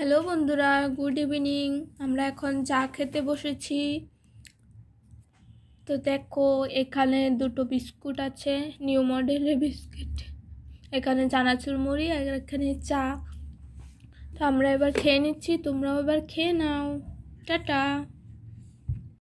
hello বন্ধুরা good evening আমরা এখন চা খেতে বসেছি তো দেখো এখানে দুটো বিস্কুট আছে নিউ মডেলের বিস্কুট এখানে চানাচুর মুড়ি আর এখানে চা তো আমরা এবার খেয়ে নিচ্ছি তোমরাও এবার খেয়ে নাও টাটা